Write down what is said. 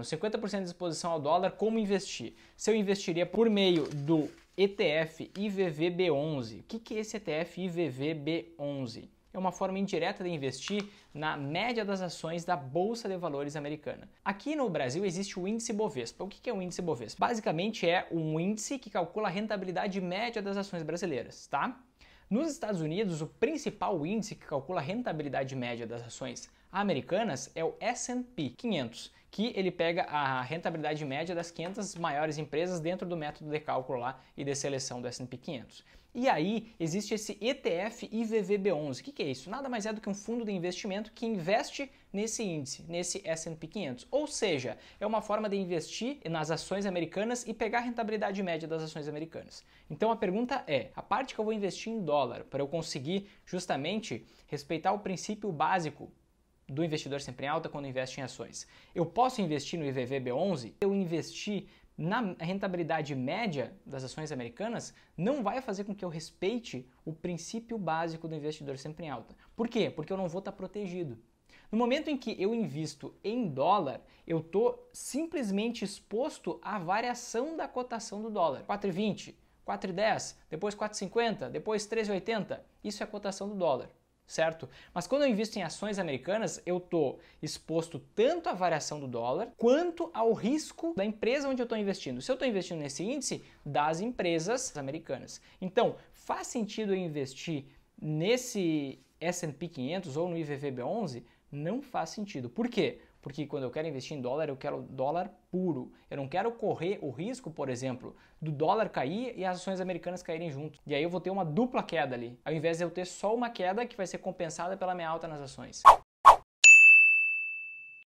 50% de exposição ao dólar, como investir? Se eu investiria por meio do ETF IVVB11. O que, que é esse ETF IVVB11? É uma forma indireta de investir na média das ações da Bolsa de Valores americana. Aqui no Brasil existe o índice Bovespa. O que é o índice Bovespa? Basicamente é um índice que calcula a rentabilidade média das ações brasileiras, tá? Nos Estados Unidos, o principal índice que calcula a rentabilidade média das ações americanas é o S&P 500 que ele pega a rentabilidade média das 500 maiores empresas dentro do método de cálculo lá e de seleção do S&P 500. E aí existe esse ETF IVVB11. O que, que, é isso? Nada mais é do que um fundo de investimento que investe nesse índice, nesse S&P 500. Ou seja, é uma forma de investir nas ações americanas e pegar a rentabilidade média das ações americanas. Então a pergunta é, a parte que eu vou investir em dólar para eu conseguir justamente respeitar o princípio básico do investidor sempre em alta quando investe em ações. Eu posso investir no IVVB11? Eu investi na rentabilidade média das ações americanas não vai fazer com que eu respeite o princípio básico do investidor sempre em alta. Por quê? Porque eu não vou estar protegido. No momento em que eu invisto em dólar, eu estou simplesmente exposto à variação da cotação do dólar. 4,20, 4,10, depois 4,50, depois 3,80. Isso é a cotação do dólar certo? Mas quando eu invisto em ações americanas, eu estou exposto tanto à variação do dólar quanto ao risco da empresa onde eu estou investindo. Se eu estou investindo nesse índice, das empresas americanas. Então, faz sentido eu investir nesse S&P 500 ou no IVVB11? Não faz sentido. Por quê? Porque quando eu quero investir em dólar, eu quero dólar puro. Eu não quero correr o risco, por exemplo, do dólar cair e as ações americanas caírem junto. E aí eu vou ter uma dupla queda ali, ao invés de eu ter só uma queda que vai ser compensada pela minha alta nas ações.